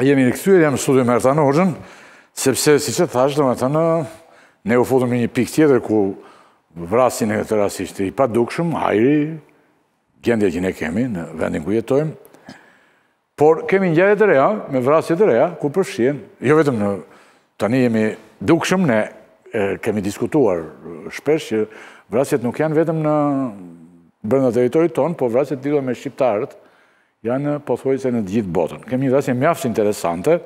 Jemi në këtyre, jam në me Ertan Orgjën, sepse, si që thash, dhe me të në, ne u fotëm një pikë tjetër, ku vrasin e të rasisht i pa dukshëm, hajri, gjendje që ne kemi në vendin ku jetojmë, por kemi një gjerë e të reja, me vrasje të reja, ku përshien, jo vetëm në tani një jemi dukshëm, ne kemi diskutuar shpesh që vrasjet nuk janë vetëm në brenda teritorit tonë, por vrasjet një do me shqiptarët, janë pothuaj se në gjithë botën. Kemi një rrasje mjaftë interesante,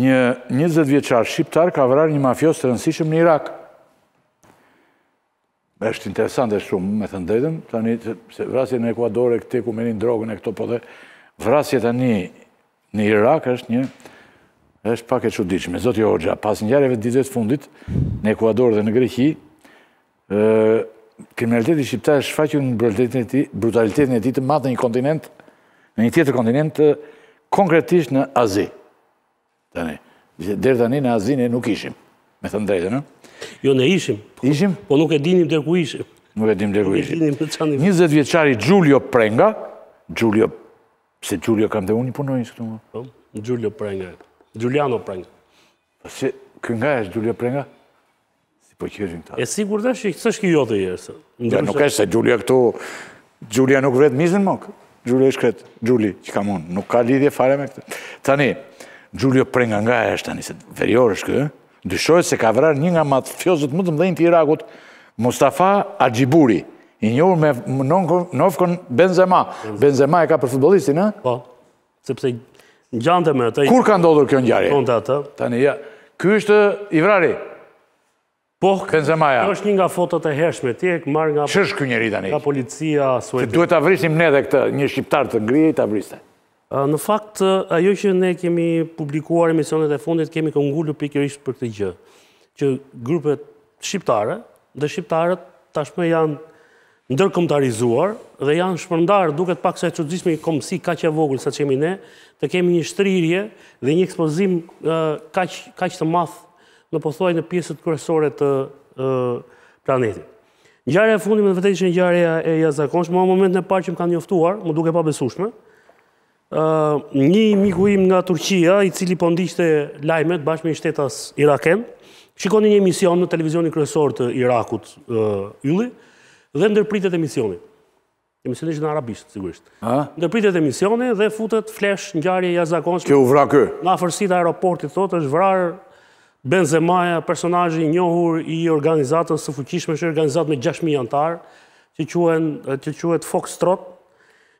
një 20 vjeqarë shqiptar ka vrar një mafios të rëndësishëm në Irak. Eshtë interesante shumë me të ndrejtën, tani, se vrasje në e këti ku menin drogën e këto, po dhe vrasje tani në Irak është një, është pak e diqme. Zotë Jorgja, pas njareve ditëve të fundit, në Ekuador dhe në Grehi, kriminaliteti shqiptar është faqën brutalitetin e ti të matë një kontinentë, në një tjetër kontinent, konkretisht në Azi. Dhe dhe dhe në Azi në nuk ishim, me thëmë drejtë, në? Jo, në ishim. Ishim? Po nuk e dinim dhe ku ishim. Nuk e dinim dhe ku ishim. Njëzët vjeqari Gjulio Prenga, Gjulio, se Gjulio kam dhe unë i punojnë, së këtu më. Po, Gjulio Prenga, Gjuliano Prenga. Po se, kënga është Gjulio Prenga? Si po kjerëshin këta. E sigur dhe shikë, së shkijote i Nuk e se Gjulio këtu, Gjulio nuk vretë mizën mokë. Gjulli është këtë, Gjulli, që kam unë, nuk ka lidhje fare me këtë. Tani, Gjulli o prej nga e është tani, se verior është këtë, dyshojt se ka vrarë një nga matë fjozët më të mdhejnë të Irakut, Mustafa Agjiburi, i njohur me Novkon Benzema. Benzema e ka për futbolistin, e? Po, sepse gjante me të... Kur ka ndodhur kjo në gjari? atë. Tani, ja. Ky është i vrari? Po, Benzema ja. është një nga fotot e hershme ti e marr nga Ç'është ky njerëz tani? Ka policia suedeze. duhet ta avrisim ne edhe këtë një shqiptar të ngrihej ta vriste. Në fakt, ajo që ne kemi publikuar emisionet e fundit, kemi këngullu pikërisht për këtë gjë. Që grupet shqiptare dhe shqiptarët tashme janë ndërkomtarizuar dhe janë shpërndar duket pak sa e çuditshme komësi komsi kaq e vogël sa qemi ne, të kemi një shtrirje dhe një ekspozim ka kaq kaq të madh në pëthuaj po në pjesët kërësore të planetit. Njare e fundim, në vëtejtë që njare e jazakonsh, në moment në parë që më kanë njoftuar, më duke pa besushme, një miku im nga Turqia, i cili pëndishte po lajmet bashkë me një shtetas Iraken, shikoni një emision në televizionin kërësor të Irakut yli, dhe ndërpritet Emisioni Emisionisht në arabisht, sigurisht. Ndërpritet emisioni dhe futet flesh njare e jazakonsh. Kjo u vra kë? Nga fërsi të aeroportit, thot, është vrarë Benzemaja, personajë i njohur i organizatës së fuqishme, që i organizatë me 6.000 antarë, që quhet Trot,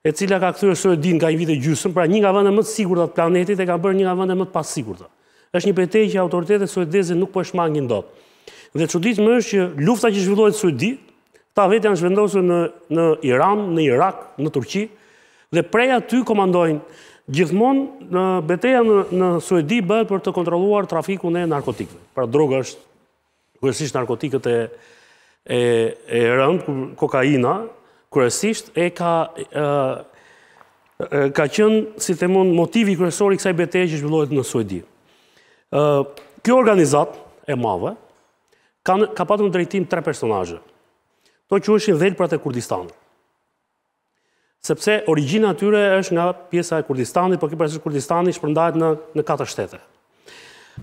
e cila ka këthyrë së redin nga i vite gjysëm, pra një nga vëndë më të sigur dhe të planetit e ka bërë një nga vëndë më të pas sigur është një petej që autoritetet së nuk po e shmangin dhe. Dhe që ditë më është që lufta që zhvillohet së ta vetë janë zhvendosë në Iran, në Irak, në Turqi, dhe preja ty komandojnë Gjithmon, beteja në Suedi bëhet për të kontroluar trafiku në narkotikve. Pra droga është kërësisht narkotikët e rënd, kokaina, kërësisht e ka ka qënë, si të mund, motivi kërësori kësaj beteja që shbëllohet në Suedi. Kjo organizat e mave ka patë në drejtim tre personajë. To që është i dhejtë për atë Kurdistanë sepse origina atyre është nga pjesa e Kurdistanit, po këpër është Kurdistani shpërndajt në katër shtete.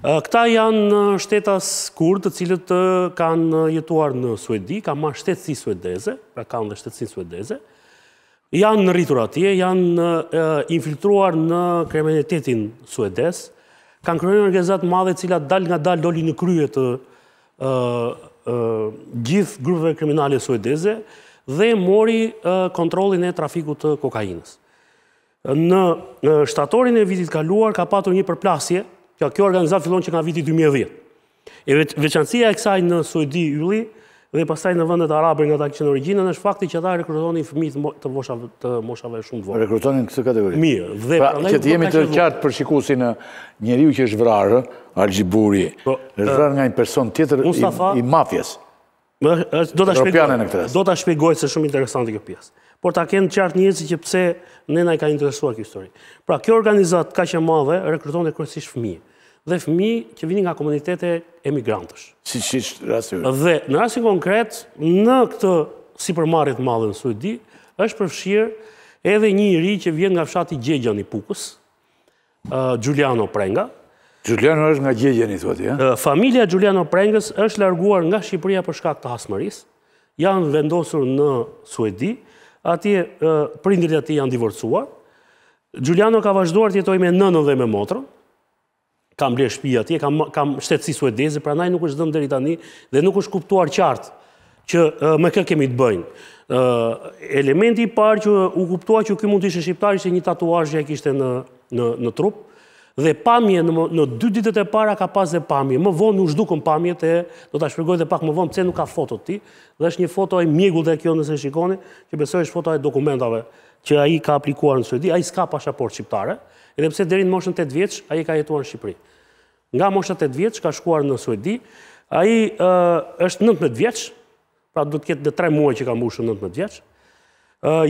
Këta janë shtetas kurd të cilët kanë jetuar në Suedi, ka ma shtetësi suedeze, pra kanë dhe shtetësi suedeze, janë në rritur atje, janë infiltruar në kremenitetin suedes, kanë kërënë në organizatë madhe cilat dal nga dal doli në kryet gjithë grupëve kriminale suedeze, dhe mori kontrolin e trafikut të kokainës. Në shtatorin e vitit kaluar ka patur një përplasje, kjo, kjo organizat fillon që nga vitit 2010. E veçancia e kësaj në Suedi Yli dhe pastaj në vendet arabe nga ta që në originën, është fakti që ata rekrutonin fëmijë të moshave të moshave shumë të vogla. Rekrutonin këtë kategori. Mirë, dhe pra, që të jemi të qartë për shikuesin në njeriu që është vrarë, Algjiburi, po, është vrarë nga një person tjetër i, mafjes do ta shpjegoj do ta shpjegoj se shumë interesante kjo pjesë por ta kenë qartë njerëzit që pse nëna i ka interesuar kjo histori. Pra kjo organizat ka që madhe, rekrutonte kryesisht fëmijë dhe fëmijë që vinin nga komunitete emigrantësh. Si që rasti i. Dhe në rastin konkret në këtë si përmarrje të madhe në Suedi është përfshirë edhe një iri që vjen nga fshati Gjegjan i Pukës, Giuliano Prenga. Gjuliano është nga gjegjeni, thua ti, ja? Familia Gjuliano Prengës është larguar nga Shqipëria për shkak të hasmëris, janë vendosur në Suedi, ati e ati janë divorcuar, Gjuliano ka vazhduar të me nënën dhe me motrën, kam blerë shpi ati, kam shtetësi suedezi, pra naj nuk është dëmë dheri tani, dhe nuk është kuptuar qartë që me kë kemi të bëjnë. Elementi i parë që u kuptuar që këmë mund të ishe shqiptari që një që e kishte në trupë, dhe pamje në dy ditët e para ka pas dhe pamje. Më vonë në shdukën pamje të do të shpërgoj dhe pak më vonë pëse nuk ka foto ti, dhe është një foto e mjegull dhe kjo nëse shikoni, që besoj është foto e dokumentave që aji ka aplikuar në Suedi, aji s'ka pashaport shqiptare, edhe pëse dherin moshën 8 vjeç, aji ka jetuar në Shqipëri. Nga moshën 8 vjeç, ka shkuar në Suedi, aji është 19 vjeç, pra du të ketë dhe muaj që ka mbushën 19 vjeç,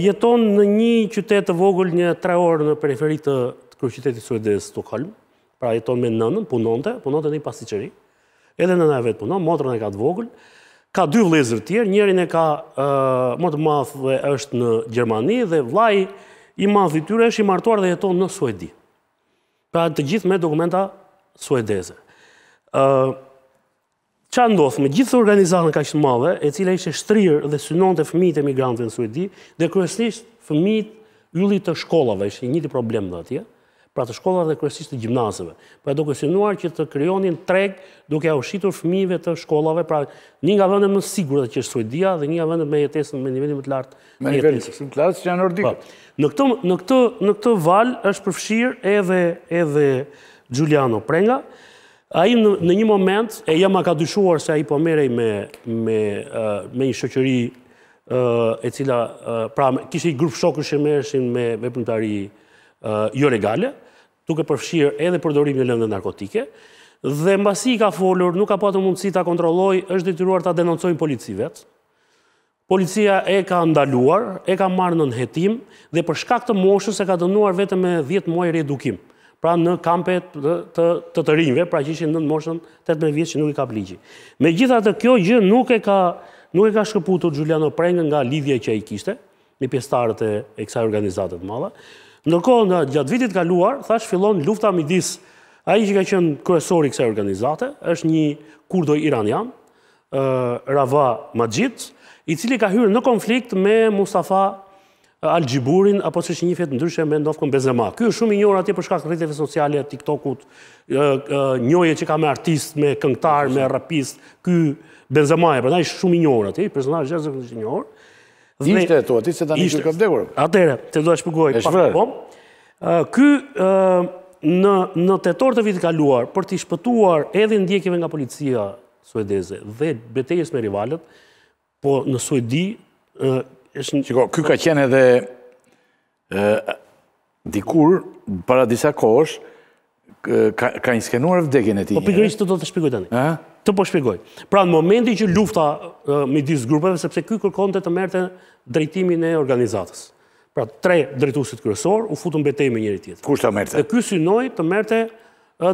jeton në një qytetë vogël një tre orë në të kryeqytetit suedez Stokholm, Pra jeton me nënën, punonte, punonte në një pasiqëri. Edhe nëna e vet punon, motrën e ka të vogël. Ka dy vëllezër të tjerë, njërin e ka ë uh, më të madh dhe është në Gjermani dhe vllai i madh i tyre është i martuar dhe jeton në Suedi. Pra të gjithë me dokumenta suedeze. ë uh, me gjithë organizatën kaq të madhe, e cila ishte shtrirë dhe synonte fëmijët e migrantëve në Suedi, dhe kryesisht fëmijët yllit të shkollave, ishte një problem dhe atje pra të shkollat dhe kërësisht të gjimnazëve. Pra do kësinuar që të kryonin treg duke a ushitur fëmive të shkollave, pra një nga vëndet më sigur dhe që është Suedia dhe një nga vëndet me jetesën me nivellin më të lartë. Me nivellin të lartë që janë ordikët. Po. Në këtë val është përfshirë edhe edhe Giuliano Prenga, A i në një moment, e jam a ka dyshuar se a i po merej me një shëqëri e cila, pra, kishë i grupë që me vepëntari jo regale, duke përfshirë edhe përdorimin e lëndëve narkotike dhe mbasi ka folur, nuk ka patur po mundësi ta kontrolloj, është detyruar ta denoncojë policivet. Policia e ka ndaluar, e ka marrë në hetim dhe për shkak të moshës e ka dënuar vetëm me 10 muaj riedukim. Pra në kampe të të, të, rinjve, pra që ishin nën moshën 18 vjeç që nuk i ka gjitha Megjithatë kjo gjë nuk e ka nuk e ka shkëputur Giuliano Prenga nga lidhja që ai kishte me pjesëtarët e, e kësaj organizate të Ndërkohë në gjatë vitit kaluar, thash fillon lufta midis ai që ka qen kërësori i kësaj organizate, është një kurdo iranian, ë Rava Majid, i cili ka hyrë në konflikt me Mustafa Al-Gjiburin, apo që është një fjetë ndryshe me ndofëkon Bezema. Ky është shumë i njërë ati përshka kërritetve sociale, tiktokut, njoje që ka me artist, me këngtar, me rapist, ky Bezema e përna është shumë i njërë ati, personaj është shumë i njërë, Ishte e to, ati se ta një që këpë dekurë. Atere, të do e shpëgohi pak po. të Ky në të të vitë kaluar, për t'i shpëtuar edhe në nga policia suedeze dhe betejes me rivalet, po në suedi... Qiko, ky ka qenë edhe dikur, para disa kosh, ka një skenuar vdekin e ti. Po pikërisht të do të shpëgohi të një. Të po shpjegoj. Pra në momenti që lufta me disë grupeve, sepse këj kërkon të të merte drejtimin e organizatës. Pra tre drejtusit kërësor, u futën betej me njëri tjetë. Kusht të merte? Dhe këj synoj të merte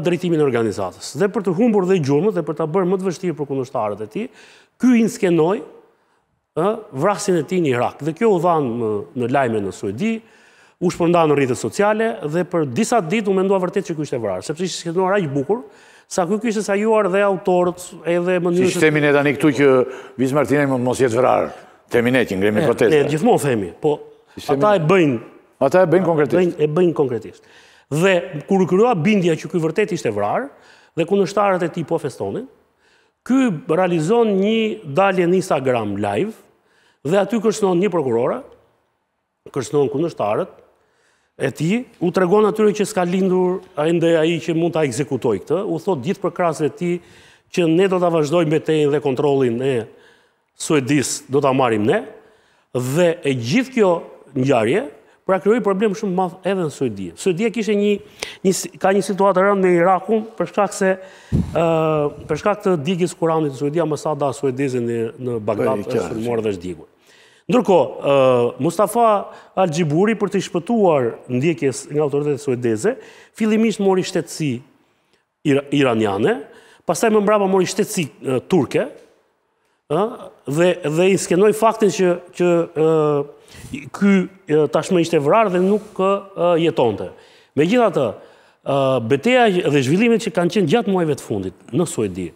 drejtimin e organizatës. Dhe për të humbur dhe gjurëmët dhe për të bërë më të vështirë për kundështarët e ti, këj inskenoj vrasin e ti një rakë. Dhe kjo u dhanë në lajme në Suedi, u shpërnda në rritët sociale, dhe për disa dit u mendua vërtet që kështë e vrarë, sepse që skenoj rajqë bukur, Sa kjo ishte sa juar dhe autorët, edhe mënyrës... njështë... Si shtemin e tani këtu që vizë martinaj mund mos jetë vrarë, temi që gremi protesta. Ne, gjithmonë themi, po, ata e bëjnë. Ata e bëjnë konkretisht. E bëjnë konkretisht. Dhe, kërë kërua bindja që këj vërtet ishte vrarë, dhe kënë shtarët e ti po festonin, këj realizon një dalje një Instagram live, dhe aty kërsënon një prokurora, kërsënon kënë shtarët, e ti, u të regonë atyre që s'ka lindur a ndë a i që mund të ekzekutoj këtë, u thotë ditë për krasë e ti që ne do të vazhdojmë me tejnë dhe kontrolin e suedis do të amarim ne, dhe e gjithë kjo njarje, pra kërëj problem shumë madhë edhe në suedia. Suedia kishe një, ka një situatë rëndë me Irakun, përshkak se, përshkak të digis kuranit në suedia, më sa da suedizin në Bagdad, e së në morë dhe shdigur. Ndërko, Mustafa al për të shpëtuar ndjekjes nga autoritetet suedeze, fillimisht mori shtetësi iraniane, pasaj më mbraba mori shtetësi turke, dhe i skenoj faktin që ky tashme ishte vrarë dhe nuk jetonte. Me gjitha të, beteja dhe zhvillimit që kanë qenë gjatë muajve të fundit në Suedi,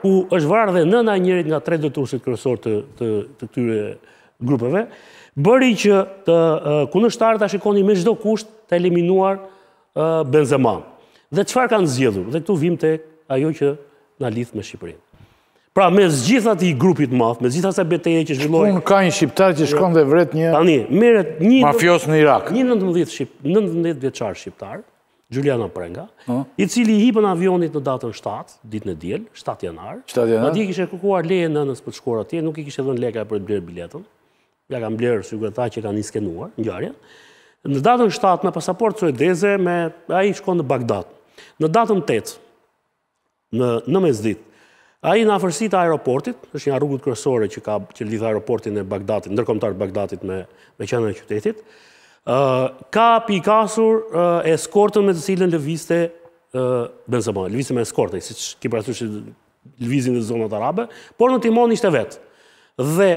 ku është vrarë dhe nëna njërit nga tre dëturësit kërësor të këtyre grupeve, bëri që të kundështarët a shikoni me gjdo kusht të eliminuar Benzema. Dhe qëfar kanë zjedhur? Dhe këtu vim të ajo që në lidh me Shqipërinë. Pra, me zgjithat i grupit mafë, me zgjithat se beteje që zhvilloj... Unë ka një shqiptar që shkon dhe vret një... Tani, meret një... Mafios në Irak. Një nëndëmëdhjet Shqiptar, 19 vjeqar shqiptar, Gjuliana Prenga, po. i cili i hipën avionit në datën 7, ditë në djelë, 7 janar. 7 janar? Në di kështë e kukuar leje në nësë për të shkuar atje, nuk i kështë edhe në leka e për të blerë biletën ja kam blerë sigurëta që kanë iskenuar, në në datën 7 me pasaportë suedeze, me, a i shkonë në Bagdad. Në datën 8, në, në mesdit, a i në afërsi të aeroportit, është një rrugë kryesore që, ka, që lidhë aeroportin e Bagdadit, nërkomtarë Bagdadit me, me qenën e qytetit, uh, ka pikasur uh, eskortën me të cilën lëviste Benzema, lëvizi me eskortë, si që ki prasur lëvizin dhe zonat arabe, por në timon ishte vetë. Dhe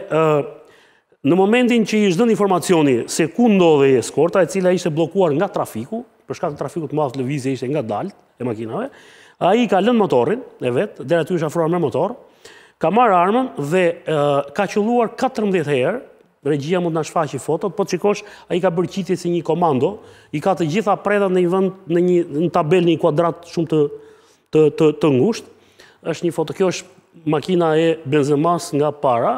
në momentin që i dhën informacioni se ku ndodhe eskorta, e cila ishte blokuar nga trafiku, përshka të trafikut më aftë lëvizje ishte nga dalt e makinave, a i ka lënë motorin e vetë, dhe aty është afruar me motor, ka marë armën dhe ka qëlluar 14 herë, regjia mund në i fotot, po të qikosh, a i ka bërë qitje si një komando, i ka të gjitha preda në i vend në një tabel, një kuadrat shumë të ngusht, është një foto, kjo është makina e benzemas nga para,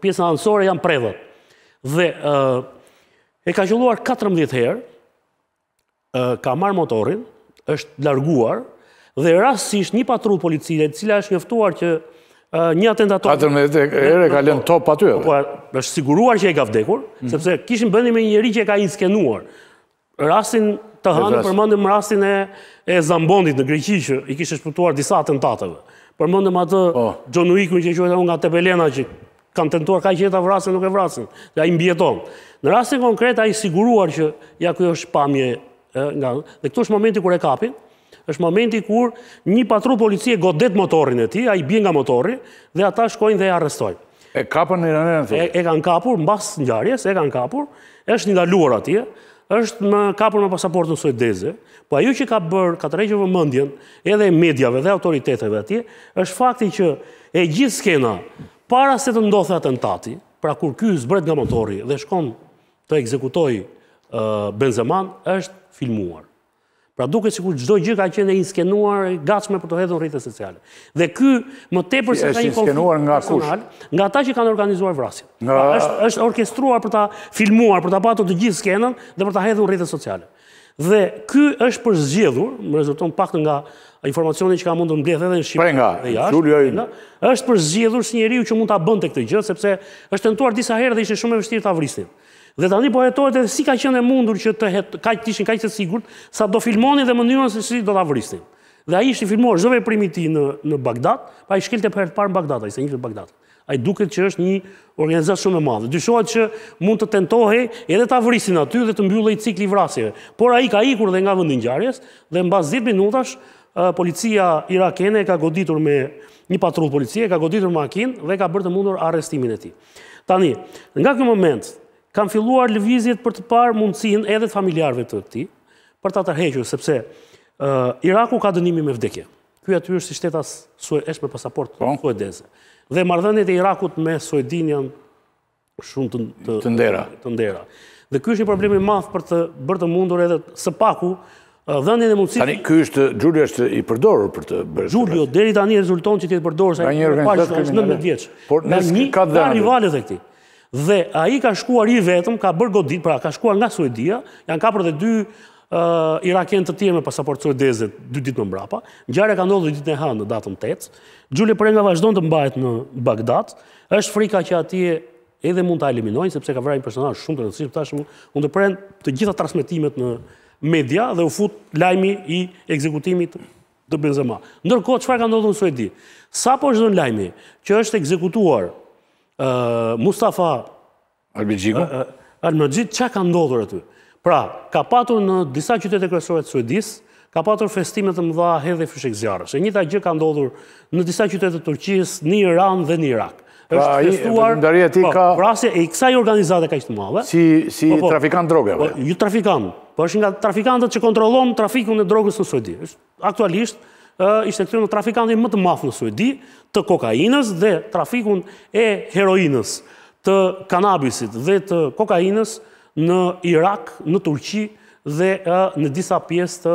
pjesën anësore janë predhët. Dhe e ka gjulluar 14 herë, ka marë motorin, është larguar, dhe rastësisht një patru policile, cila është njëftuar që një atentator... 14 herë e ka lënë top aty edhe. Po, është siguruar që e ka vdekur, mhm. sepse kishin bëndi me njëri që e ka i skenuar. Rastin të hanë, përmëndëm rastin e zambondit në Greqi që i kishë shpëtuar disa atentatëve. Përmëndëm atë Gjonuikun po. që e qëhetë nga Tepelena që kanë tentuar ka qeta vrasin, nuk e vrasin, dhe a i mbjeton. Në rrasin konkret, a i siguruar që ja kjo është pamje nga... Dhe këtu është momenti kër e kapin, është momenti kër një patru policie godet motorin e ti, a i bje nga motori, dhe ata shkojnë dhe i arrestojnë. E kapën një rënërën të? E kanë kapur, në basë një gjarjes, e kanë kapur, është një daluar atje, është në kapur në pasaportën sojtëdeze, po ajo që ka bërë, ka të rejqëve mëndjen, edhe medjave dhe autoriteteve atje, është fakti që e gjithë skena para se të ndodhë atentati, pra kur ky zbret nga motori dhe shkon të ekzekutoj Benzeman, është filmuar. Pra duke si kur gjdoj gjë ka qene inskenuar gatshme për të hedhën rritë sociale. Dhe ky më tepër se ka një konflikt nga personal, nga ta që kanë organizuar vrasin. Pra, është, është orkestruar për ta filmuar, për ta patur të gjithë skenën dhe për ta hedhën rritë sociale. Dhe ky është për zgjedhur, më rezulton pak nga informacioni që ka mundur në mbledh edhe në Shqipëri. Prenga, Julio Ajin. Është për zjedhur si njeriu që mund ta bënte këtë gjë, sepse është tentuar disa herë dhe ishte shumë e vështirë ta vrisnin. Dhe tani po hetohet edhe si ka qenë e mundur që të het, kaq të ishin kaq të sigurt sa do filmonin dhe mënyrën se si do ta vrisnin. Dhe ai ishte filmuar çdo veprim i tij në në Bagdad, pa i shkelte për të parë në Bagdad, një në Bagdad. Ai duket që është një organizat shumë e madhe. Dyshohet që mund të tentohej edhe ta vrisin aty dhe të mbyllej cikli vrasjeve. Por ai ka ikur dhe nga vendi ngjarjes dhe mbas 10 minutash policia irakene ka goditur me një patrullë policie, ka goditur me Akin dhe ka bërë të mundur arrestimin e ti. Tani, nga këmë moment kam filluar lëvizjet për të par mundësin edhe të familjarve të ti për të atërhequr, sepse Iraku ka dënimi me vdekje. Kuj aty është si shtetas eshme pasaport të po. ku Dhe mardhënit e Irakut me Suedin janë shumë të ndera. Dhe kjo është një problemi math për të bërë të mundur edhe së paku dhënien e mundësisë. Tani ky është Julio është i përdorur për të bërë. Julio deri tani rezulton që ti e përdorur sa një organizatë 19 vjeç. Por ne ka dhënë rivale të këtij. Dhe ai ka shkuar i vetëm, ka bërë godit, pra ka shkuar nga Suedia, janë kapur edhe dy uh, iraken të tjerë me pasaportë suedeze dy ditë më mbrapa. Ngjarja ka ndodhur ditën e hënë datën 8. Julio Prenga vazhdon të mbahet në Bagdad. Është frika që atje edhe mund ta eliminojnë sepse ka vrarë një personazh shumë të rëndësishëm tashmë. Unë të prend të gjitha transmetimet në media dhe u fut lajmi i ekzekutimit të Benzema. Ndërkohë, qëfar ka ndodhë në Suedi? Sa po është në lajmi që është ekzekutuar Mustafa Albigjiko? Uh, që ka ndodhër aty? Pra, ka patur në disa qytete kërësore të Suedis, ka patur festimet të mëdha hedhe fyshek zjarës. E njëta gjë ka ndodhur në disa qytete të Turqisë, një Iran dhe një Irak. Pra, është testuar vrasje e po, pra, kësaj organizate ka ishtë madhe. Si po, po. trafikant drogeve? Ju trafikant, po është nga trafikantët që kontrolon trafikun e drogës në Suedi. Aktualisht, ishte këtër në trafikantin më të mafë në Suedi, të kokainës dhe trafikun e heroinës, të kanabisit dhe të kokainës në Irak, në Turqi dhe në disa pjesë të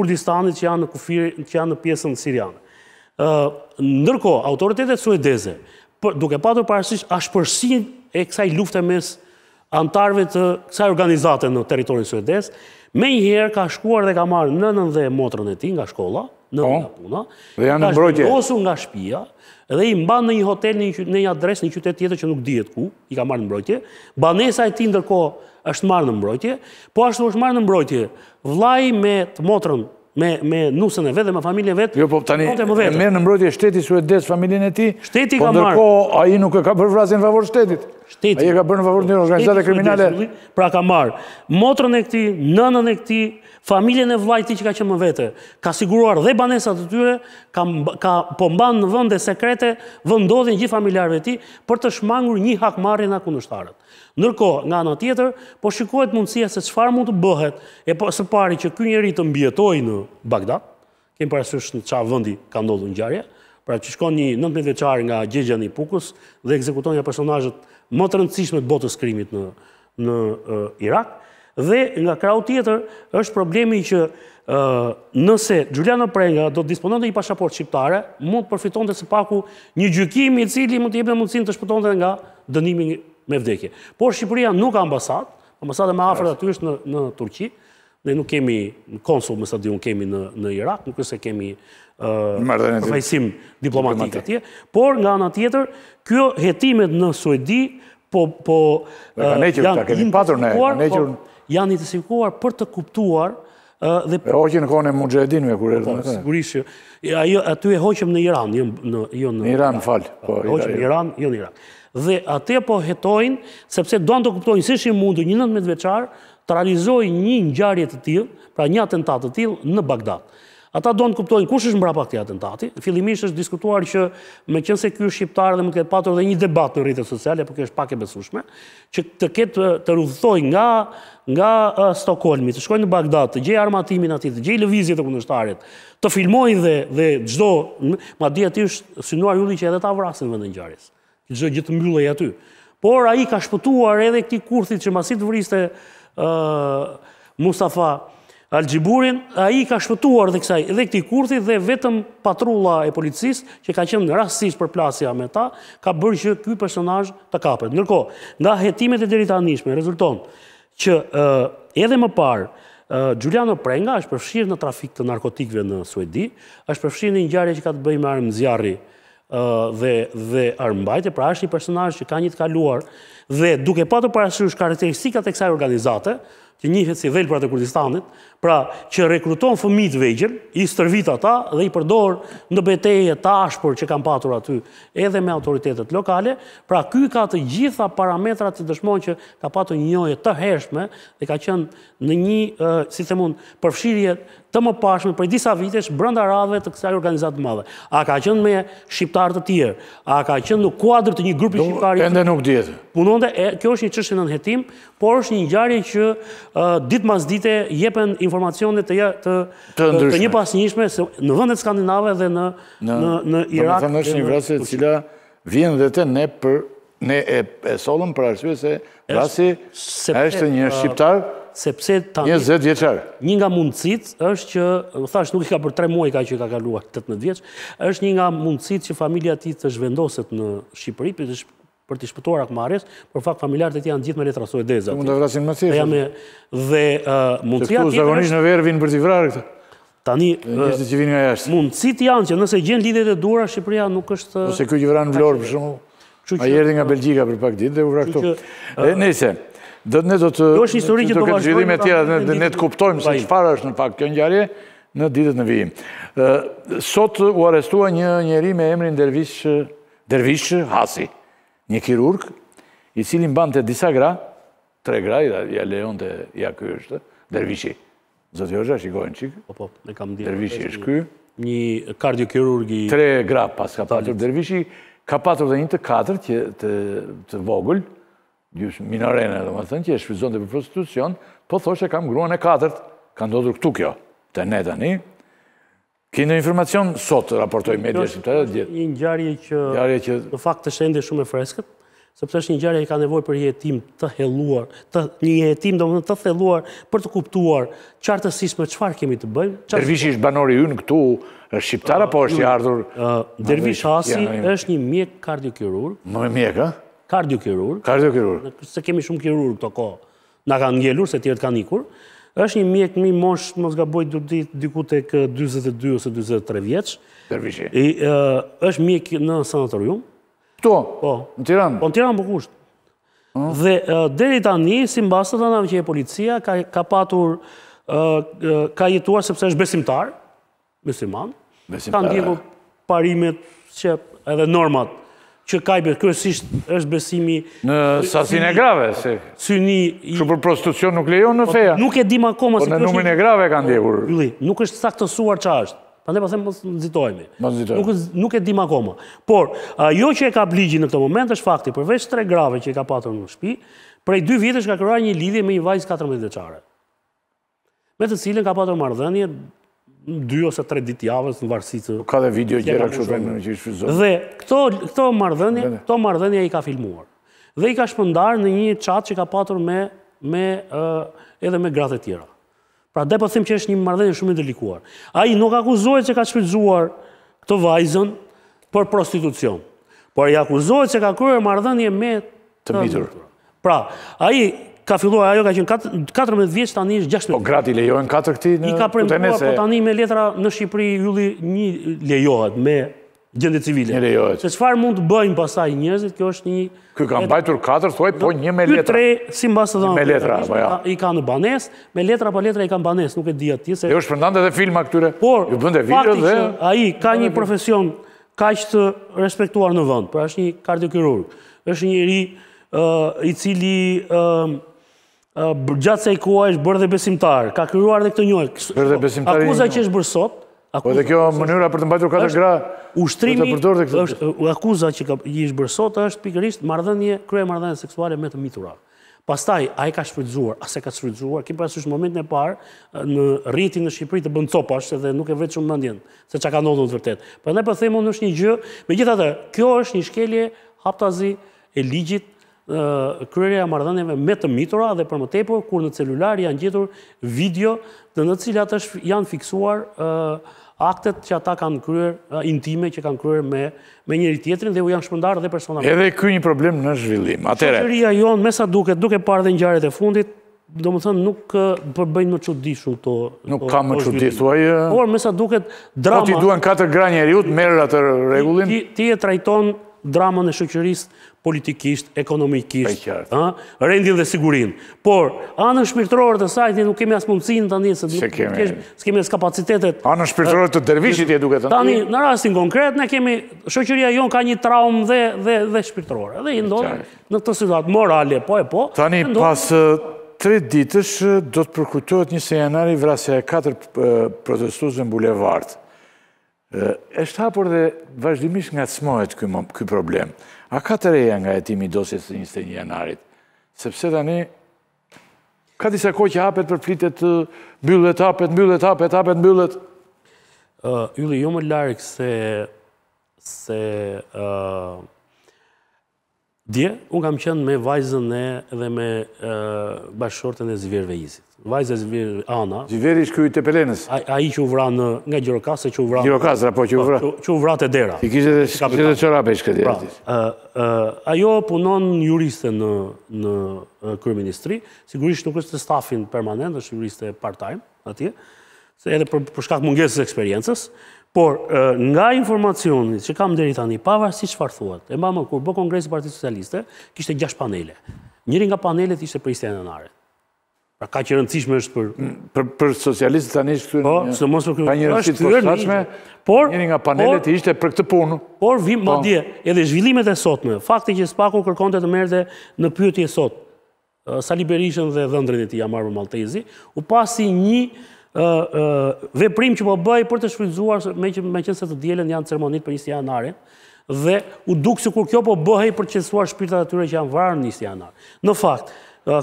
Kurdistanit që janë në pjesën Sirianë. Nërko, autoritetet suedeze, duke patur parësisht ashpërsin e kësaj lufte mes antarve të kësaj organizate në teritorin suedes, me njëherë ka shkuar dhe ka marë nënën dhe motrën e ti nga shkolla, në po. nga puna, dhe janë në nga shpia, dhe i mba në një hotel, në një adres, në një qytet tjetër që nuk dihet ku, i ka marrë në mbrojtje. Banesa e ti ndërko është marrë në mbrojtje, po ashtu është marrë në mbrojtje, vlaj me të motrën me nusën e vetë dhe me familjen vetë. Jo, po tani, e merë në mbrojtje shteti su e desë familjen e ti, po ndërko a i nuk e ka bërë vrasin favor shtetit. Shteti. A i e ka bërë në favor një organizatet kriminale. Pra ka marë motrën e këti, nënën e këti, familjen e vlajti që ka që më vete, ka siguruar dhe banesat të tyre, ka pëmban po në vënde sekrete, vëndodhin gjithë familjarve ti, për të shmangur një hakmarin kundështarët. Nërko, nga në tjetër, po shikohet mundësia se qëfar mund të bëhet e po së pari që kënjë njëri të mbjetoj në Bagdad, kemë për në qa vëndi ka ndodhë në gjarje, pra që shkon një 19 veqarë nga gjegja një pukus dhe ekzekuton një personajët më të rëndësishme të botës krimit në Irak, dhe nga krau tjetër është problemi që nëse Gjuliano Prenga do të disponon të i pashaport shqiptare, mund të përfiton të se paku një gjykimi i cili mund të jepë mundësin të shpëton nga dënimi me vdekje. Por Shqipëria nuk ka ambasat, ambasat e me afrë atyrisht në Turqi, ne nuk kemi konsul, mësa di unë kemi në Irak, nuk se kemi përfajsim diplomatik atje, por nga anë tjetër kjo jetimet në Suedi, po, po janë të po, janë të për të kuptuar E hoqin në kone e Mujahedin me kur e rëtë në të të të në Iran, të jo të jo në Iran, po, në të Iran, të jo të dhe atë po hetojnë, sepse doan të kuptojnë si shi mundu një nëtë medveqarë të realizoj një njarje të tilë, pra një atentat të tilë në Bagdad. Ata doan të kuptojnë kush është mbra pak të atentati, fillimisht është diskutuar që me qënë se kjo është shqiptarë dhe më të ketë patur dhe një debat në rritët sociale, për po kjo është pak e besushme, që të ketë të rrëthoj nga nga Stokholmi, të shkojnë në Bagdad, të gjej armatimin ati, të gjej lëvizje të kundështarit, të filmojnë dhe, dhe gjdo, ma di ati është synuar juli që edhe ta vrasin vëndë njëjarës gjithë gjithë mbyllej aty. Por a i ka shpëtuar edhe këti kurthit që masit vriste Mustafa Algjiburin, a i ka shpëtuar dhe kësaj edhe këti kurthit dhe vetëm patrulla e policisë që ka qenë në rastësisht për plasja me ta, ka bërë që këj personaj të kapet. Nërko, nga jetimet e dirita nishme, rezulton që edhe më parë, Gjuliano Prenga është përfshirë në trafik të narkotikve në Suedi, është përfshirë në një gjarë që ka të bëjmë arëmë zjarëri dhe dhe armbajtë, pra është një personazh që ka një të kaluar dhe duke patur parasysh karakteristikat e kësaj organizate, që njihet si Velprat e Kurdistanit, pra që rekruton fëmijë të vegjël, i stërvit ata dhe i përdor në betejë të ashpër që kam patur aty edhe me autoritetet lokale, pra ky ka të gjitha parametrat të dëshmojnë që ka patur një njohje të hershme dhe ka qenë në një, si si themun, përfshirje të më pashme për disa vitesh brënda radhve të kësaj organizatë të madhe. A ka qënë me shqiptarë të tjerë? A ka qënë në kuadrë të një grupi shqiptarë? Ende nuk djetë. Punonde, kjo është një qështë në nëhetim, por është një gjarje që ditë mas dite jepen informacionet të një pas njëshme në vëndet Skandinave dhe në Irak. Në më thëmë një vrasë e cila vjenë dhe të ne e solëm për arsve se vrasë e është një shqiptarë sepse tani... 20 vjeqar. Një nga mundësit është që, u thash, nuk i ka për 3 muaj ka që i ka kaluar 18 vjeq, është një nga mundësit që familja ti të zhvendoset në Shqipëri, për të shpërë shpëtuar akë marrës, për fakt familjarët e ti janë gjithë me letra sojë dheza. Më të vrasin më tjeshtë. Dhe mundësia tjetër është... Se këtu zagonisht në verë vinë për të vrarë këta. Tani, mundësit janë që nëse gjenë lidhjet e dura, Shqipëria nuk është... Nëse këtë i vranë vlorë për shumë, a jerdi nga Belgjika për pak ditë dhe u vrakë tukë. Nese, dhe ne do të... Jo është histori që do vazhdojmë... Në zhvillime tjera, ne të kuptojmë se qëfarë është në fakt kjo gjarje në ditët në vijim. Sot u arestua një njeri me emrin Dervish Hasi, një kirurg, i cilin bandë të disa gra, tre gra, ja leon të ja kjo është, Dervishi. Zotë Jorgja, shikojnë qikë. Po, po, e kam dirë. Dervishi është kjo. Një kardiokirurgi... Tre gra pas ka patur. Dervishi ka patur dhe një të katër të vogullë, minarene, dhe më thënë që e shfizonte për prostitucion, po thoshe kam gruan e katërt, ka ndodhur këtu kjo, të ne tani. Kënë informacion, sot raportoj media shqiptarë dhe gjithë. Një njarje që, që... në fakt të shende shumë e freskët, sepse është një gjarja që ka nevoj për jetim të heluar, një jetim do më të theluar për të kuptuar qartësis për qëfar kemi të bëjmë. Dervish ishtë banori unë këtu, është shqiptara, po është i ardhur? dervish Hasi është një mjek kardiokirur. Më mjek, ha? kardiokirur, kardiokirur. Se kemi shumë kirur këto kohë. Na kanë ngjelur se tjerët kanë ikur. Është një mjek më mosh mos gaboj do dit diku tek 42 ose 43 vjeç. Dervishi. I është mjek në sanatorium. Kto? Po. Në Tiranë. Po në Tiran, për po kusht. Dhe deri tani si mbasë ata që e policia ka ka patur ka jetuar sepse është besimtar, besiman, Besimtar. Kan parimet që edhe normat që kajbet kërësisht është besimi... Në sasin e grave, se... Syni... Që për prostitucion nuk lejon në po, feja? Nuk e dim akoma... Po në numin e grave kanë djekur... Juli, nuk është saktësuar që ashtë. Pa ne pasem po mësë nëzitojme. Mësë nëzitojme. Nuk e dim akoma. Por, jo që e ka bligji në këto moment, është fakti, përveç tre grave që e ka patur në shpi, prej dy vjetës ka kërra një lidhje me një vajzë 14 dheqare. Me të cilën ka patur mardhënje, dy ose tre dit javës në varsitë. Ka dhe video gjera që shumë në që shfizohë. Dhe këto mardhënje, këto mardhënje i ka filmuar. Dhe i ka shpëndar në një qatë që ka patur me edhe me gratë e tjera. Pra dhe po thimë që është një mardhënje shumë i delikuar. A i nuk akuzohet që ka shfizohar të vajzën për prostitucion. Por i akuzohet që ka kërë mardhënje me të mitur. Pra, a i ka filluar ajo ka qenë 14 vjeç tani është 16. O grat lejohen katër këti në Kutenese. Po tani me letra në Shqipëri ylli 1 lejohet me gjendje civile. Lejohet. Se çfarë mund të bëjnë pasaj njerëzit, kjo është një Ky kanë mbajtur katër, thoj po një me letra. 3 si mbas të Me letra apo ja. I ka në banesë, me letra apo letra i ka në banesë, nuk e di atë se. Jo shpërndan edhe filma këtyre. Po. Ju bën video dhe ai ka një profesion kaq të respektuar në vend, pra është një kardiokirurg. Është një njerëz i cili gjatë se i kuaj është bërë dhe besimtar, ka kryuar dhe këtë njoj, akuza që është bërë sot, Po dhe kjo mënyra për të mbajtur katër gra ushtrimi është akuza që ka është bërë sot është pikërisht marrëdhënie krye marrëdhënie seksuale me të miturat. Pastaj ai ka shfrytzuar, a se ka shfrytzuar, kim parasysh momentin e parë në rritin në Shqipëri të bën copash edhe nuk e vret shumë mendjen se çka ka ndodhur në vërtet. Prandaj po themon është një gjë, megjithatë, kjo është një shkelje haptazi e ligjit, kryerja marrëdhënieve me të mitura dhe për më tepër kur në celular janë gjetur video dhe në të cilat është janë fiksuar aktet që ata kanë kryer intime që kanë kryer me me njëri tjetrin dhe u janë shpëndarë dhe personat. Edhe ky një problem në zhvillim. Atëre. Shoqëria jon sa duket, duke parë dhe ngjarjet e fundit, domethënë nuk përbëjnë më çudi shumë Nuk ka më çudi thuaj. Por mesa sa duket drama. Po ti duan katër gra njerëzit merr atë rregullin. ti e trajton dramën e shëqërisë politikisht, ekonomikisht, rendin dhe sigurin. Por, anën shpirtrorë të sajtë, nuk kemi asë mundësin të një, së kemi asë kapacitetet. Anën shpirtrorë të dervishit e duke të një? Tani, në rastin konkret, ne kemi, shëqëria jonë ka një traumë dhe shpirtërorë. dhe i ndonë në të situatë morale, po e po. Tani, pas tre ditësh, do të përkutohet një sejanari vrasja e katër në bulevartë është hapur dhe vazhdimisht nga të smojët këj problem. A ka të reja nga jetimi dosjes të njështë e një janarit? Sepse da ne, ka disa kohë që hapet për flitet të mbyllet, hapet, mbyllet, hapet, hapet, mbyllet? Yli, ju jo më larkë se Dje, unë kam qenë me vajzën e dhe me bashkëshorten e zvirëve izit. Vajzë e zvirëve Ana. Zvirëve ishë kryjë e pelenës? A i që u në nga Gjirokasë, që u vra... Gjirokasë, rapo që u po, Që u të dera. I kishë dhe që dhe qërape ishë këtë jetë. Pra, ajo punon juriste në kërëministri. sigurisht nuk është të stafin permanent, është juriste part-time, atje, edhe për shkak mungesës eksperiencës, Por, nga informacionit që kam deri tani, pavarë si qëfar thuat, e mamë, kur bë Kongresi Partisë Socialiste, kishte gjash panele. Njëri nga panelet ishte për istenë në nare. Pra ka që rëndësishme është për... Mm, për socialistët tani ishte Po, së mos për kërë... Pa njërë është për shashme, njëri nga panelet ishte për këtë punë. Por, vim, po. ma dje, edhe zhvillimet e sotme, fakti që spako kërkonte të merde në pyëti e sot, Sali Berishën dhe dhëndrën e ti, Amarë Maltezi, u pasi një veprim që po bëj për të shfrytzuar me që me qenë se të dielën janë ceremonitë për 1 janar dhe u duk sikur kjo po bëhej për të qetësuar shpirtat e tyre që janë varë në 1 janar. Në fakt,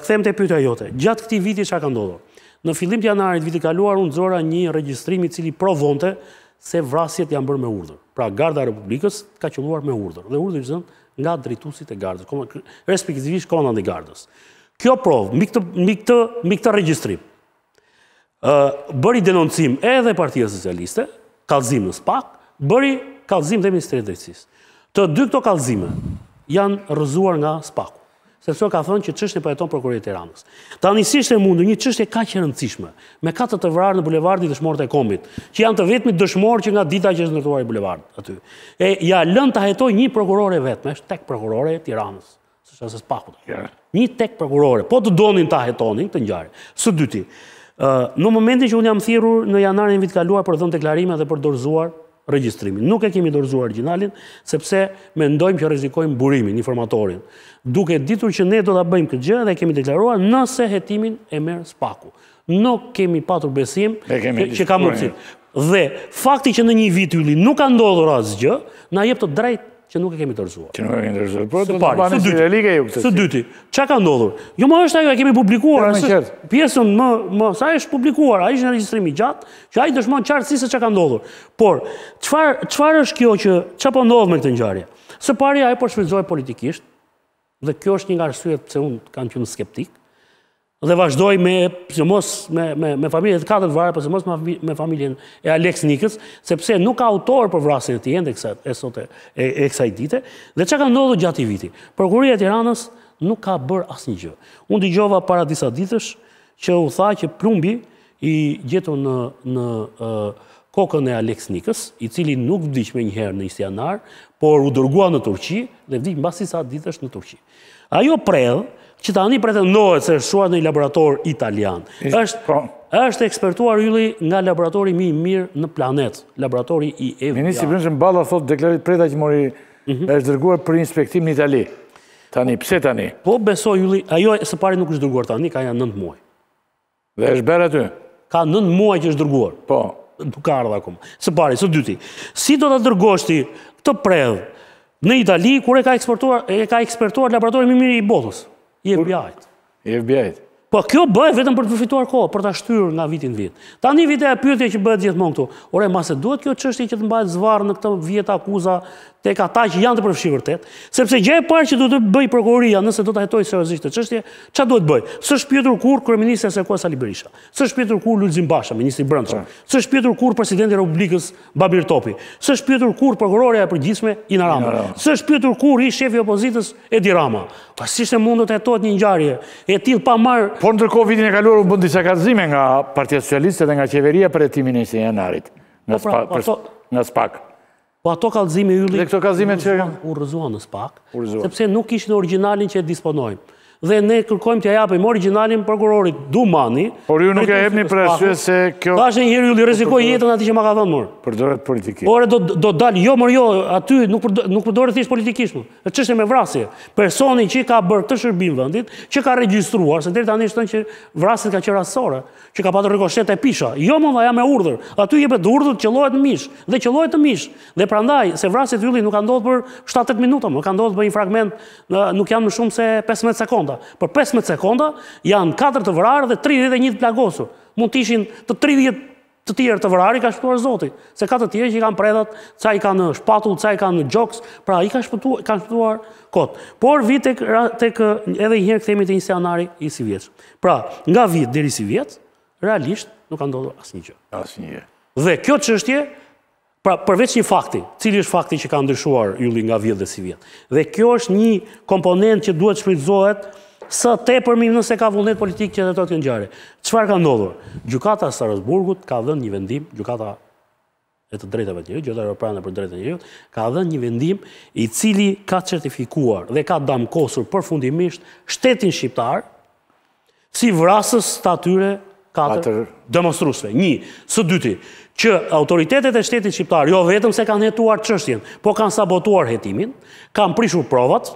kthem te pyetja jote. Gjatë këtij viti çka ka ndodhur? Në fillim të janarit viti kaluar unë zora një regjistrim i cili provonte se vrasjet janë bërë me urdhër. Pra Garda e Republikës ka qelluar me urdhër dhe urdhri zën nga drejtuesit e gardës, respektivisht komandanti gardës. Kjo provë, mbi këtë mbi këtë regjistrim, bëri denoncim edhe partijës socialiste, kalzim në spak, bëri kalzim dhe ministrit dhe cis. Të dy këto kalzime janë rëzuar nga spaku, se përso ka thënë që qështë po e përjeton prokurit e ranës. Ta njësisht e mundu një qështë e ka qërëndësishme, me katë të vrarë në bulevardi dëshmorët e kombit, që janë të vetëmi dëshmorë që nga dita që është nërtuar i bulevard. E ja lën të hajtoj një prokurore vetëme, është tek prokurore e tiranës. Një tek prokurore, po të donin të hajtonin të njëjarë. Së dyti, Në momentin që unë jam thirur në janarën e vitit kaluar për dhënë deklarime dhe për dorëzuar regjistrimin. Nuk e kemi dorëzuar originalin, sepse mendojmë që rrezikojmë burimin informatorin. Duke ditur që ne do ta bëjmë këtë gjë dhe kemi deklaruar nëse hetimin e merr spaku. Nuk kemi patur besim që ka mundësi. Dhe fakti që në një vit ylli nuk ka ndodhur asgjë, na jep të drejtë që nuk e kemi të rëzuar. Që nuk e kemi po, të rëzuar. pari, së dyti. Së dyti. Qa ka ndodhur? Jo, më është ajo, e kemi publikuar. Pjesën më Pjesën më, sa është publikuar, a ishë në registrimi gjatë, që ajë dëshmonë qartë si se qa ka ndodhur. Por, qëfar është kjo që, qa po ndodhë me këtë njarëja? Së pari, ajë po shvizohet politikisht, dhe kjo është një nga rësujet pëse unë kanë që në skeptikë, dhe vazhdoj me, përse mos, me, me, me familjet katër vare, përse mos me familjen e Alex Nikës, sepse nuk ka autor për vrasjen e tijen dhe kësat, e sot e, e, kësaj dite, dhe që ka ndodhë gjatë i viti. e Tiranës nuk ka bërë asë një gjë. Unë të para disa ditësh, që u tha që plumbi i gjetur në, në uh, kokën e Alex Nikës, i cili nuk vdish me njëherë në istianar, por u dërgua në Turqi dhe vdiq mbas disa ditësh në Turqi. Ajo prell, që tani pretendohet se është shuar në një laborator italian. Êshtë po. ekspertuar ylli nga laboratori mi mirë në planet, laboratori i EVA. Ministri Brënshën Balla thotë deklarit preta që mori mhm. është dërguar për inspektim në Itali. Tani, pse tani? Po beso ylli, ajo e së pari nuk është dërguar tani, ka janë nëndë muaj. Dhe është berë aty? Ka nëndë muaj që është dërguar. Po. Ka ardhë akumë. Së pari, së dyti. Si do të dërgoshti të predhë në Itali, e ka ekspertuar laboratori mi mirë i botës? i FBI-t. I FBI-t. Po kjo bëhet vetëm për të përfituar kohë, për të ashtyrë nga vitin vit. Ta një vite e pyëtje që bëhet gjithmonë këtu. Ore, mase duhet kjo qështi që të mbajt zvarë në këtë vjetë akuza të ka ta që janë të përfshirë vërtet, sepse gjë e parë që duhet të bëj prokuroria nëse do të hetoj seriozisht të qështje, që duhet të bëj? Së shpjetur kur kërëministës e kuasa Liberisha, së shpjetur kur Lullzim Basha, Ministri Brëndësha, së shpjetur kur Presidenti Republikës Babir Topi, së shpjetur kur prokuroria e përgjithme Ina Rama, së shpjetur kur i shefi opozitës Edi Rama. Pasisht e mund të hetojt një njarje, e tilë pa marë... Por në vitin e kaluar u disa nga Partia Socialiste dhe nga Qeveria për e nga po pra, SPAK. Po Po ato kalzime yli... Dhe këto kalzime që... U rëzuan në spak, sepse nuk ishë në originalin që e disponojmë dhe ne kërkojmë të japim originalin prokurorit Dumani. Por ju nuk e jepni për arsye se kjo Tash një herë ju rrezikoj jetën atij që ma ka dhënë mur. Përdoret politike. Ore do do dal jo më jo aty nuk nuk përdoret thjesht politikisht më. Është me vrasje. Personi që ka bërë këtë shërbim vendit, që ka regjistruar, se deri tani është thënë që vrasja ka qenë rastore, që ka pasur rikoshet e pisha. Jo më vaja me urdhër. Aty jepet urdhër të qellohet në mish dhe qellohet në mish. Dhe prandaj se vrasja e nuk ka ndodhur për 7-8 minuta, më ka ndodhur për një fragment nuk janë më shumë se 15 sekonda sekonda. Për 15 sekonda janë 4 të vërarë dhe 31 të plagosur. Mund të ishin të 30 të tjerë të i ka shpëtuar Zoti, se ka të tjerë që i kanë predat, ca i kanë shpatull, ca i kanë gjoks, pra i kanë shpëtuar, kanë shpëtuar kot. Por vit tek tek edhe një herë kthehemi te janari i si vjet. Pra, nga vit deri si vjet, realisht nuk ka ndodhur asnjë gjë. Asnjë. Dhe kjo çështje Pra, përveç një fakti, cili është fakti që ka ndryshuar Yulli nga vjetë dhe si vjetë. Dhe kjo është një komponent që duhet shpritzohet së te përmi nëse ka vullnet politikë që të të të të njare. Qëfar ka ndodhur? Gjukata Sarasburgut ka dhe një vendim, Gjukata e të drejtëve të njëri, Gjukata Europrana për të njëri, ka dhe një vendim i cili ka certifikuar dhe ka damkosur përfundimisht shtetin shqiptar si vrasës të atyre katër demonstrusve. Një, së dyti, që autoritetet e shtetit shqiptar, jo vetëm se kanë jetuar qështjen, po kanë sabotuar jetimin, kanë prishur provat,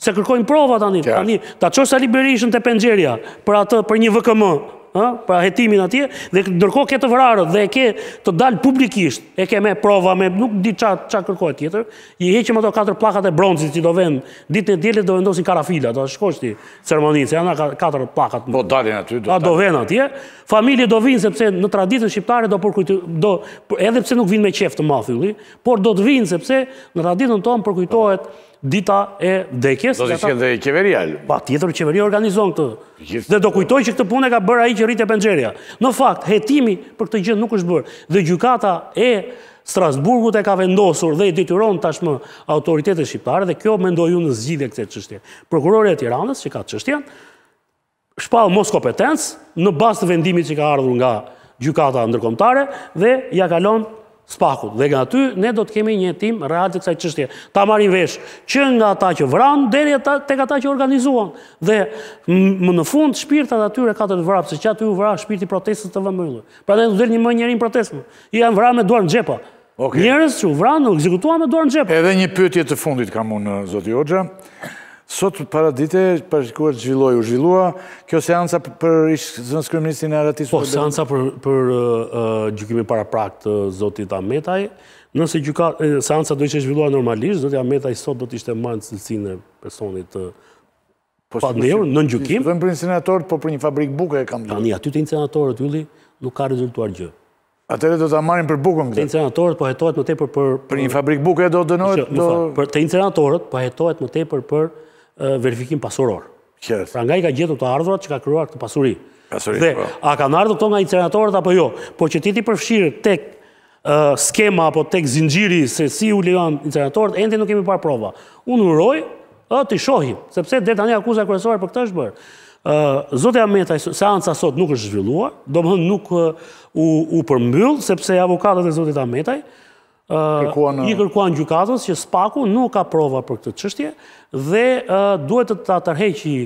se kërkojnë provat, ta qështë sa liberishën të pengjerja për një vëkëmë ë, për hetimin atje dhe ndërkohë ke të vrarë dhe e ke të dalë publikisht. E ke me prova me nuk di ça ça kërkohet tjetër. I heqim ato katër plakat e bronzit që do vend ditën e dielës do vendosin karafila, do shkosh ti se janë 4 katër pllakat. Po dalin aty do. Ato do vend atje. Familja do vinë sepse në traditën shqiptare do përkujt do edhe pse nuk vinë me qeftë mafylli, por do të vinë sepse në traditën tonë përkujtohet dita e vdekjes. Do të qenë dhe qeveria. Pa, tjetër qeveria organizon këtë. Dhe do kujtoj që këtë punë e ka bërë i që rritë e pëngjeria. Në fakt, hetimi për këtë gjithë nuk është bërë. Dhe gjukata e Strasburgut e ka vendosur dhe i dityron tashmë autoritetet shqiptare dhe kjo mendoj unë në zgjidhe këtë qështje. Prokurore e Tiranës që ka të qështjen, shpalë mos kompetencë në bastë të vendimit që ka ardhur nga gjukata ndërkomtare dhe ja kalon Spakut. Dhe nga ty, ne do të kemi një tim real të kësaj qështje. Ta marim vesh, që nga ta që vran, deri tek këta që organizuan. Dhe më në fund, shpirtat atyre ka të vrap, se që aty u vra shpirti protestës të vëmëllu. Pra dhe në dhe një më njërin protestë, i janë vra me duar në gjepa. Njërës që u vra në ekzekutua me duar në gjepa. Edhe një pëtje të fundit kam unë, Zotë Jogja. Sot para dite, për kërë të zhvilloj u zhvillua, kjo seansa për ishë zënës kërëministin e aratisë... Po, seansa për gjukime para prakë të zotit Ametaj, nëse seansa do ishë zhvillua normalisht, zotit Ametaj sot do të ishte manë të cilësine personit të padnevë, në në gjukim. Dhe në për insenatorët, po për një fabrikë buke e kam dhe. Tani, aty të insenatorët, Juli, nuk ka rezultuar gjë. Atere do të amarin për bukën këtë? Të incenatorët po hetohet më tepër për... Për një fabrik bukë e do dënojt? Për të incenatorët po hetohet më tepër për verifikim pasuror. Qërës. Pra nga i ka gjetur të ardhurat që ka kryuar këtë pasuri. Pasuri, dhe, po. A ka në ardhur këto nga inceratorët apo jo? Po që ti ti përfshirë tek skema apo tek zingjiri se si u lejon inceratorët, ende nuk kemi parë prova. Unë uroj, uh, të shohim, sepse dhe tani akuza kërësore për këtë është bërë. Uh, Ametaj, se seansa sot nuk është zhvilluar, do më nuk u, përmbyll, përmbyllë, sepse avokatët e Zotit Ametaj, i kërkuan gjukatës që spaku nuk ka prova për këtë qështje dhe duhet të të tërheqi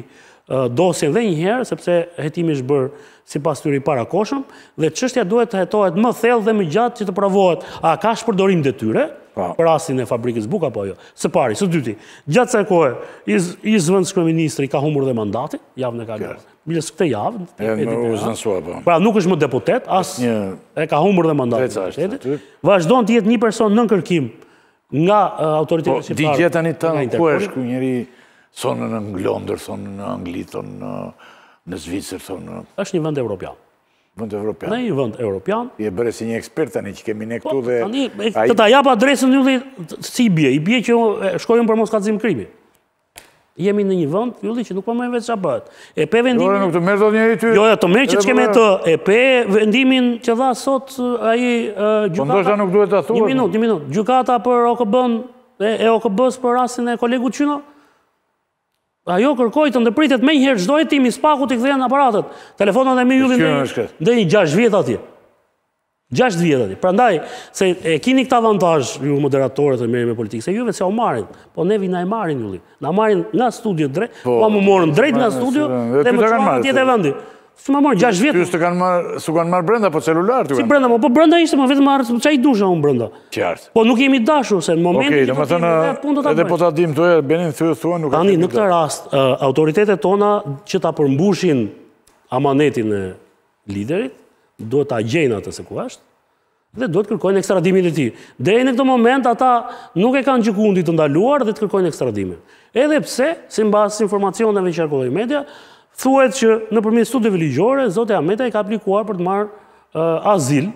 dosje dhe njëherë, sepse hetimi është bërë si pas të rri para koshëm, dhe qështja duhet të hetohet më thellë dhe më gjatë që të pravohet a ka shpërdorim dhe tyre, Po. Për rastin e fabrikës Buk apo jo. Së pari, së dyti. Gjatë sa kohë i zëvendës kryeministri ka humbur dhe mandatin javën e kaluar. Milës këtë javë, e po. Pra nuk është më deputet, as e ka humbur dhe mandatin e të jetë një person nën kërkim nga autoritetet shqiptarë. Po, di gjeta një tanë, ku është ku njëri sonë në Nglondër, sonë në Anglitë, në Zvicër, sonë në... është një vend e Vëndë Europian. Në i Europian. I e bërë si një ekspert tani që kemi ne po, këtu dhe... Të ta japë adresën një dhe si i bje. I bje që shkojëm për mos kacim krimi. Jemi në një vënd, julli që nuk po vetë që bëhet. E pe vendimin... Jo, nuk të mërë do një ty... Jo, jo të mërë që të keme të... E pe vendimin që dha sot aji... Po në nuk duhet të thua... Një minut, po. një minut. Gjukata për OKB-ën... E OKB-ës për rasin e kolegu qyno? ajo kërkoj të ndërpritet me njëherë gjdoj tim i spaku të këthejnë aparatet. Telefonat dhe mi jullin dhe një gjasht vjetë atje. Gjasht vjetë atje. Pra ndaj, se e kini këta vantaj ju moderatorët e mire me politikë, se juve se o marin, po nevi na e marin jullin. Na marin nga studio drejt, po, po mu morën drejt nga studio dhe më qua atje të vendit. Së më morë, gjash vjetë. Pjusë të kanë marë, su kanë marë brenda, po celular të kanë? Si brenda, po, po brenda ishte, po vetë marë, që a i dusha unë brenda. Qartë. Po nuk jemi dashu, se në moment... Okej, dhe më thënë, edhe po ta dim të e, benin thua, nuk e kemi dashu. Ani, në këtë rast, autoritetet tona që ta përmbushin amanetin e liderit, do të agjena atë se ku ashtë, dhe do të kërkojnë ekstradimin e ti. Dhe në këtë moment, ata nuk e kanë gjikundi të ndaluar dhe të kërkojnë ekstradimin. Edhe pse, si në informacioneve që arkojnë media, thuet që në përmjet studive ligjore, Zote Ameta i ka aplikuar për të marë azil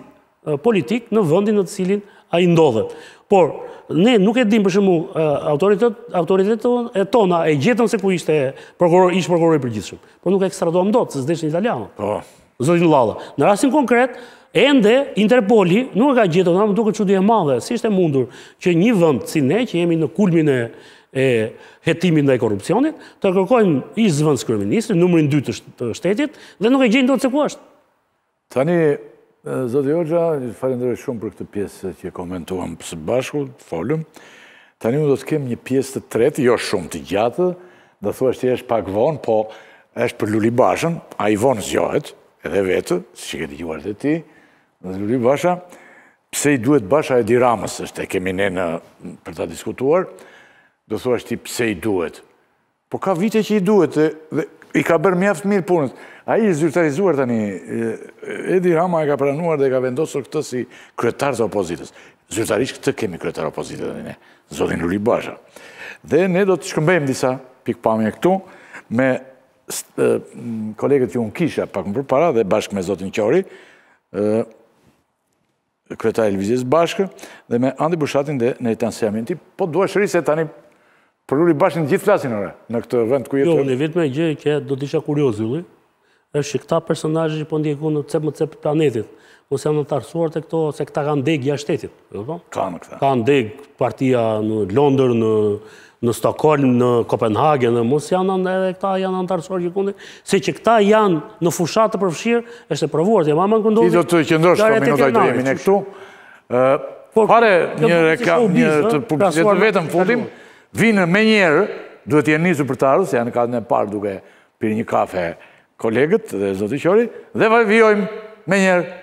politik në vëndin në të cilin a i ndodhe. Por, ne nuk e dim për shumë autoritet e tona e gjetën se ku ishte prokuror, ishë prokuror i përgjithshëm. Por nuk e ekstradoam do të, se zdeshën italiano. Po. Zotin Lalla. Në rrasin konkret, e ndë Interpoli nuk e ka gjetën, nuk e duke që duke madhe, si shte mundur që një vënd si ne, që jemi në kulmin e e jetimin dhe i korupcionit, të kërkojnë i zëvëndës së kërëministri, nëmërin 2 të shtetit, dhe nuk e gjenjë do të se ku ashtë. Tani, Zotë Jorgja, farin shumë për këtë pjesë që komentuam pësë bashku, folëm, tani më do të kemë një pjesë të tretë, jo shumë të gjatë, dhe thua është të jeshtë pak vonë, po është për Luli Bashën, a i vonë zjohet, edhe vetë, si që këtë gjuar dhe ti, dhe Luli pse i duhet Bashën e Diramës, është e kemi ne në për ta diskutuar, do thua është ti pse i duhet. Po ka vite që i duhet dhe i ka bërë mjaftë mirë punët. A i zyrtarizuar tani, Edi Rama e ka pranuar dhe ka vendosur këtë si kretar të opozitës. Zyrtarisht këtë kemi kretar opozitës dhe ne, Zodin Luli Basha. Dhe ne do të shkëmbejmë disa pikpamje këtu me kolegët ju në kisha pak më përpara dhe bashkë me Zotin Qori, kretar e Lvizjes Bashkë, dhe me Andi Bushatin dhe Nejtan Sejamin. Ti po duash rrisë tani Për luri bashkën gjithë flasin, ore, në këtë vend ku jo, jetë? Jo, në vetë me gjë, kje do të isha kurioz, ulli, është që këta personajë që po ndjeku në cepë më cepë planetit, ose janë në të arsuar të këto, se këta kanë degë ja shtetit. Kanë këta. Kanë degë partia në Londër, në në Stockholm, në Kopenhagen, në mos janë në edhe këta janë në tarësor që kundi, se që këta janë në fushat të përfshirë, është e përvuar, të mamën këndodhi... Ti do të qëndrosh për po minuta që jemi në këtu. Pare një reka, një të publicitet të pra, vetëm, fundim, Vinë me njerë, duhet të jenë një zupërtarë, se janë në e parë duke për një kafe kolegët dhe zotë i qori, dhe vaj me njerë.